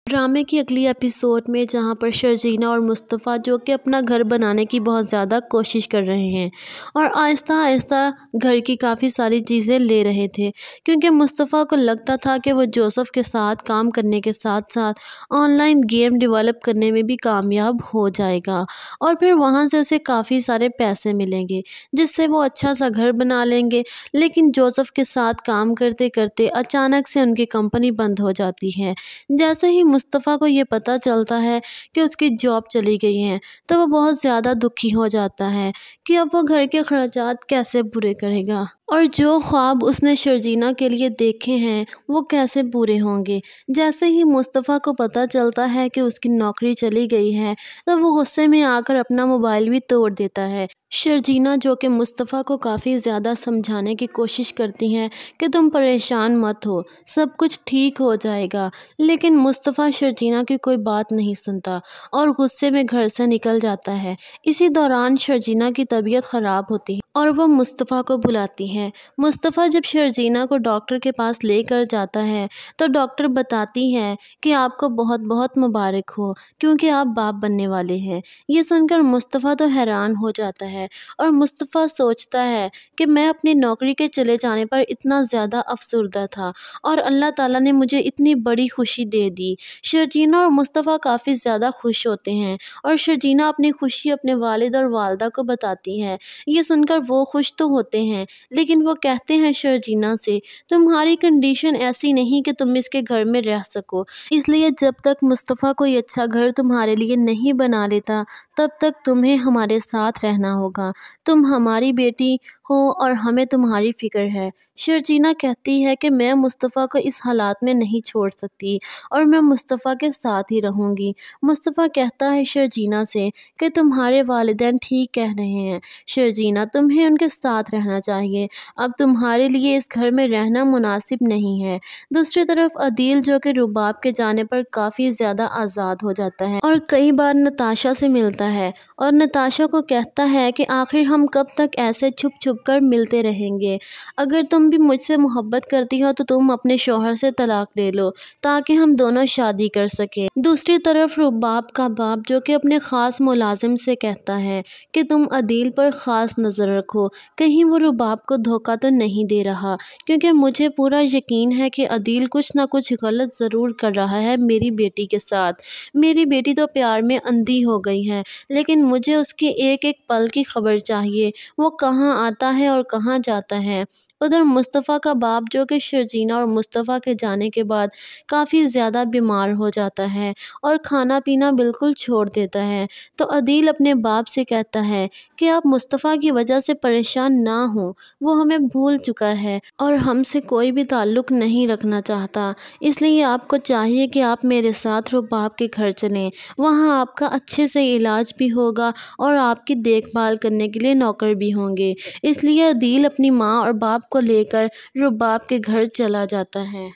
[SPEAKER 1] ड्रामे की अगली एपिसोड में जहाँ पर शर्जीना और मुस्तफ़ा जो कि अपना घर बनाने की बहुत ज़्यादा कोशिश कर रहे हैं और आहिस्ता आहिस्ता घर की काफ़ी सारी चीज़ें ले रहे थे क्योंकि मुस्तफ़ा को लगता था कि वो जोसफ़ के साथ काम करने के साथ साथ ऑनलाइन गेम डेवलप करने में भी कामयाब हो जाएगा और फिर वहाँ से उसे काफ़ी सारे पैसे मिलेंगे जिससे वो अच्छा सा घर बना लेंगे लेकिन जोसफ़ के साथ काम करते करते अचानक से उनकी कंपनी बंद हो जाती है जैसे ही मुस्तफ़ा को ये पता चलता है कि उसकी जॉब चली गई है तो वह बहुत ज़्यादा दुखी हो जाता है कि अब वो घर के अखराजात कैसे पूरे करेगा और जो ख्वाब उसने शर्जीना के लिए देखे हैं वो कैसे पूरे होंगे जैसे ही मुस्तफ़ा को पता चलता है कि उसकी नौकरी चली गई है तो वो गुस्से में आकर अपना मोबाइल भी तोड़ देता है शर्जीना जो कि मुस्तफ़ा को काफ़ी ज़्यादा समझाने की कोशिश करती हैं कि तुम परेशान मत हो सब कुछ ठीक हो जाएगा लेकिन मुस्तफ़ा शर्जीना की कोई बात नहीं सुनता और गुस्से में घर से निकल जाता है इसी दौरान शर्जीना की तबीयत ख़राब होती है और वह मुस्तफ़ा को बुलाती है हैं मुस्तफ़ा जब शर्जीना को डॉक्टर के पास लेकर जाता है तो डॉक्टर बताती हैं कि आपको बहुत बहुत मुबारक हो क्योंकि आप बाप बनने वाले हैं ये सुनकर मुस्तफ़ा तो हैरान हो जाता है और मुस्तफ़ा सोचता है कि मैं अपनी नौकरी के चले जाने पर इतना ज़्यादा अफसरदा था और अल्लाह ताला ने मुझे इतनी बड़ी खुशी दे दी शर्जीना और मुस्तफ़ा काफ़ी ज़्यादा खुश होते हैं और शर्जीना अपनी खुशी अपने वालद और वालदा को बताती है ये सुनकर वो खुश तो होते हैं लेकिन लेकिन वो कहते हैं शर्जीना से तुम्हारी कंडीशन ऐसी नहीं कि तुम इसके घर में रह सको इसलिए जब तक मुस्तफ़ा कोई अच्छा घर तुम्हारे लिए नहीं बना लेता तब तक तुम्हें हमारे साथ रहना होगा तुम हमारी बेटी हो और हमें तुम्हारी फ़िक्र है शर्जीना कहती है कि मैं मुस्तफ़ा को इस हालात में नहीं छोड़ सकती और मैं मुस्तफ़ा के साथ ही रहूँगी मुस्तफ़ा कहता है शर्जीना से कि तुम्हारे वालदेन ठीक कह रहे हैं शर्जीना तुम्हें उनके साथ रहना चाहिए अब तुम्हारे लिए इस घर में रहना मुनासिब नहीं है दूसरी तरफ अदील जो कि रुबाब के जाने पर काफ़ी ज़्यादा आज़ाद हो जाता है और कई बार नताशा से मिलता है और नताशा को कहता है कि आखिर हम कब तक ऐसे छुप छुप कर मिलते रहेंगे अगर तुम भी मुझसे मोहब्बत करती हो तो तुम अपने शोहर से तलाक दे लो ताकि हम दोनों शादी कर सकें दूसरी तरफ रुबाब का बाप जो कि अपने ख़ास मुलाजिम से कहता है कि तुम अदील पर ख़ास नज़र रखो कहीं वो रुबाब को धोखा तो नहीं दे रहा क्योंकि मुझे पूरा यकीन है कि अदील कुछ ना कुछ गलत ज़रूर कर रहा है मेरी बेटी के साथ मेरी बेटी तो प्यार में अंधी हो गई है लेकिन मुझे उसके एक एक पल की खबर चाहिए वो कहाँ आता आता है और कहाँ जाता है उधर मुस्तफ़ा का बाप जो कि शर्जीना और मुस्तफ़ा के जाने के बाद काफ़ी ज़्यादा बीमार हो जाता है और खाना पीना बिल्कुल छोड़ देता है तो अदील अपने बाप से कहता है कि आप मुस्तफ़ा की वजह से परेशान ना हों वो हमें भूल चुका है और हमसे कोई भी ताल्लुक़ नहीं रखना चाहता इसलिए आपको चाहिए कि आप मेरे साथ बाप के घर चलें वहाँ आपका अच्छे से इलाज भी होगा और आपकी देखभाल करने के लिए नौकर भी होंगे इसलिए अदील अपनी माँ और बाप को लेकर रुबाब के घर चला जाता है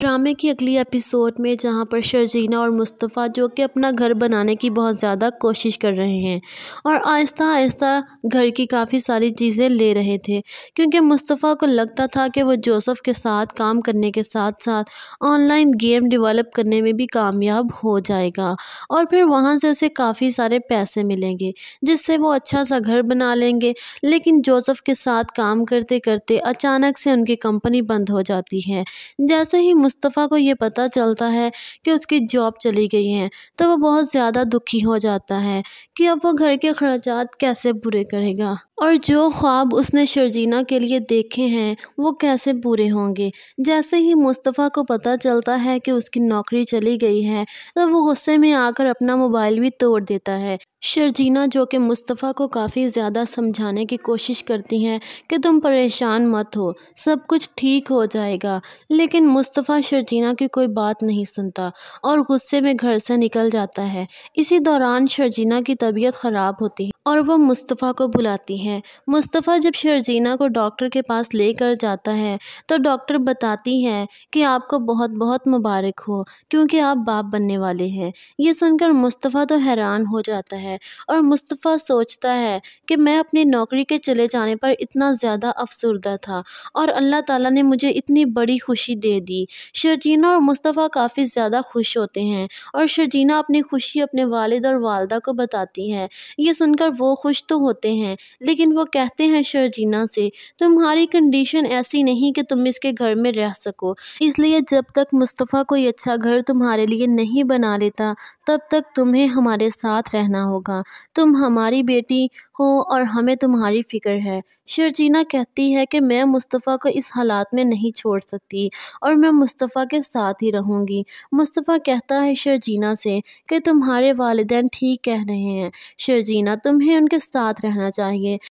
[SPEAKER 1] ड्रामे की अगली एपिसोड में जहाँ पर शर्जीना और मुस्तफ़ा जो कि अपना घर बनाने की बहुत ज़्यादा कोशिश कर रहे हैं और आहिस्ता आहिस्ता घर की काफ़ी सारी चीज़ें ले रहे थे क्योंकि मुस्तफ़ा को लगता था कि वो जोसफ़ के साथ काम करने के साथ साथ ऑनलाइन गेम डेवलप करने में भी कामयाब हो जाएगा और फिर वहाँ से उसे काफ़ी सारे पैसे मिलेंगे जिससे वो अच्छा सा घर बना लेंगे लेकिन जोसफ़ के साथ काम करते करते अचानक से उनकी कंपनी बंद हो जाती है जैसे ही मुस्तफ़ा को ये पता चलता है कि उसकी जॉब चली गई है तो वो बहुत ज़्यादा दुखी हो जाता है कि अब वो घर के खर्चात कैसे पूरे करेगा और जो ख्वाब उसने शर्जीना के लिए देखे हैं वो कैसे पूरे होंगे जैसे ही मुस्तफ़ा को पता चलता है कि उसकी नौकरी चली गई है तो वो गुस्से में आकर अपना मोबाइल भी तोड़ देता है शर्जीना जो कि मुस्तफ़ा को काफ़ी ज़्यादा समझाने की कोशिश करती हैं कि तुम परेशान मत हो सब कुछ ठीक हो जाएगा लेकिन मुस्तफ़ा शर्जीना की कोई बात नहीं सुनता और गुस्से में घर से निकल जाता है इसी दौरान शर्जीना की तबीयत ख़राब होती है और वो मुस्तफ़ा को बुलाती हैं मुस्तफ़ा जब शर्जीना को डॉक्टर के पास लेकर जाता है तो डॉक्टर बताती हैं कि आपको बहुत बहुत मुबारक हो क्योंकि आप बाप बनने वाले हैं ये सुनकर मुस्तफ़ा तो हैरान हो जाता है और मुस्तफ़ा सोचता है कि मैं अपनी नौकरी के चले जाने पर इतना ज़्यादा अफसरदा था और अल्लाह ताली ने मुझे इतनी बड़ी खुशी दे दी शर्जीना और मुस्तफ़ा काफ़ी ज़्यादा खुश होते हैं और शर्जीना अपनी खुशी अपने वालद और वालदा को बताती हैं ये सुनकर वो खुश तो होते हैं लेकिन वो कहते हैं शर्जीना से तुम्हारी कंडीशन ऐसी नहीं कि तुम इसके घर में रह सको इसलिए जब तक मुस्तफ़ा कोई अच्छा घर तुम्हारे लिए नहीं बना लेता तब तक तुम्हें हमारे साथ रहना होगा तुम हमारी बेटी हो और हमें तुम्हारी फ़िक्र है शर्जीना कहती है कि मैं मुस्तफ़ा को इस हालात में नहीं छोड़ सकती और मैं मुस्तफ़ा के साथ ही रहूँगी मुस्तफ़ा कहता है शर्जीना से कि तुम्हारे वालदेन ठीक कह रहे हैं शर्जीना तुम्हें उनके साथ रहना चाहिए